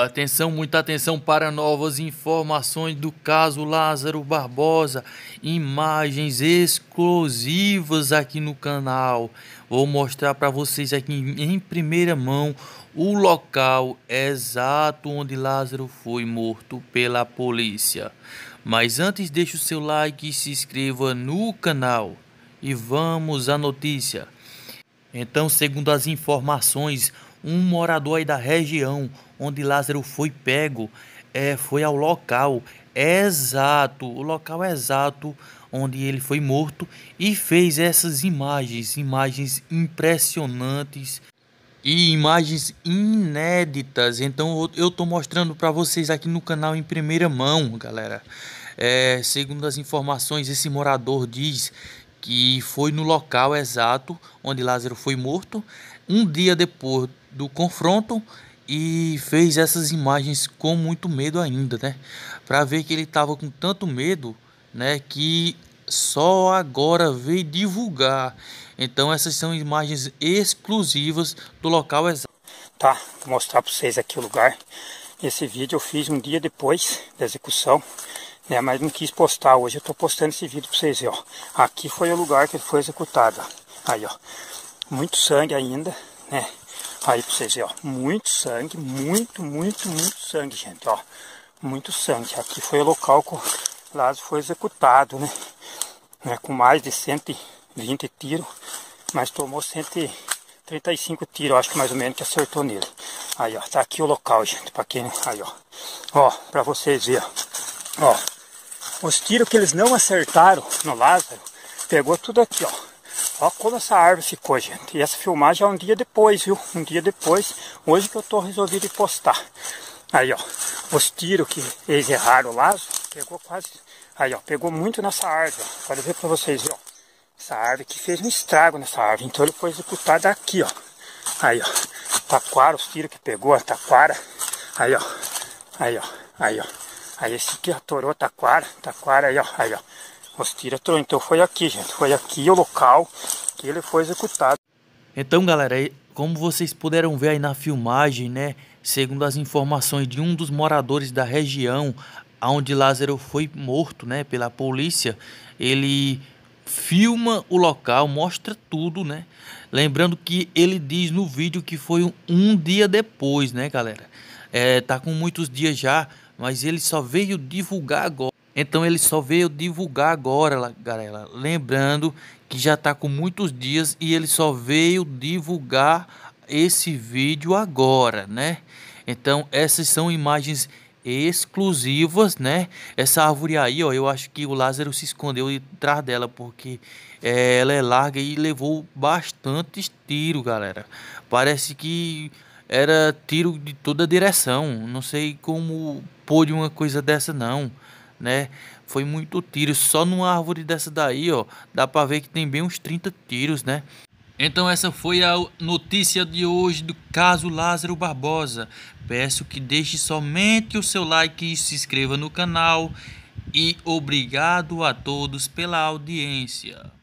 Atenção, muita atenção para novas informações do caso Lázaro Barbosa. Imagens exclusivas aqui no canal. Vou mostrar para vocês aqui em primeira mão o local exato onde Lázaro foi morto pela polícia. Mas antes, deixe o seu like e se inscreva no canal. E vamos à notícia. Então, segundo as informações, um morador aí da região onde Lázaro foi pego é, foi ao local exato, o local exato onde ele foi morto e fez essas imagens, imagens impressionantes e imagens inéditas. Então eu estou mostrando para vocês aqui no canal em primeira mão, galera. É, segundo as informações, esse morador diz que foi no local exato onde Lázaro foi morto, um dia depois do confronto e fez essas imagens com muito medo ainda, né? Para ver que ele estava com tanto medo, né, que só agora veio divulgar. Então essas são imagens exclusivas do local exato. Tá, vou mostrar para vocês aqui o lugar. Esse vídeo eu fiz um dia depois da execução né? Mas não quis postar hoje. Eu estou postando esse vídeo para vocês verem, ó. Aqui foi o lugar que ele foi executado, ó. Aí, ó. Muito sangue ainda, né? Aí para vocês verem, ó. Muito sangue, muito, muito, muito sangue, gente, ó. Muito sangue. Aqui foi o local que o Lázaro foi executado, né? né? Com mais de 120 tiros, mas tomou 135 tiros, acho que mais ou menos, que acertou nele. Aí, ó, tá aqui o local, gente, pra quem... Aí, ó, ó, pra vocês verem, ó, os tiros que eles não acertaram no Lázaro, pegou tudo aqui, ó. Olha como essa árvore ficou, gente. E essa filmagem é um dia depois, viu? Um dia depois, hoje que eu tô resolvido postar. Aí, ó, os tiros que eles erraram Lázaro, pegou quase... Aí, ó, pegou muito nessa árvore, ó. Pode ver pra vocês, ó. Essa árvore que fez um estrago nessa árvore. Então ele foi executado aqui, ó. Aí, ó. Taquara, os tiros que pegou, a taquara. Aí, ó. Aí, ó. Aí, ó. Aí esse aqui atorou taquara, taquara aí ó, aí ó. Os tiros atorou, então foi aqui, gente. Foi aqui o local que ele foi executado. Então, galera, é, como vocês puderam ver aí na filmagem, né? Segundo as informações de um dos moradores da região onde Lázaro foi morto, né, pela polícia, ele filma o local, mostra tudo, né? Lembrando que ele diz no vídeo que foi um, um dia depois, né, galera? É, tá com muitos dias já mas ele só veio divulgar agora. Então ele só veio divulgar agora, galera. Lembrando que já está com muitos dias e ele só veio divulgar esse vídeo agora, né? Então essas são imagens exclusivas, né? Essa árvore aí, ó, eu acho que o Lázaro se escondeu atrás dela porque é, ela é larga e levou bastante tiro, galera. Parece que era tiro de toda direção. Não sei como pôde uma coisa dessa não, né? Foi muito tiro, só numa árvore dessa daí, ó, dá para ver que tem bem uns 30 tiros, né? Então essa foi a notícia de hoje do caso Lázaro Barbosa. Peço que deixe somente o seu like e se inscreva no canal e obrigado a todos pela audiência.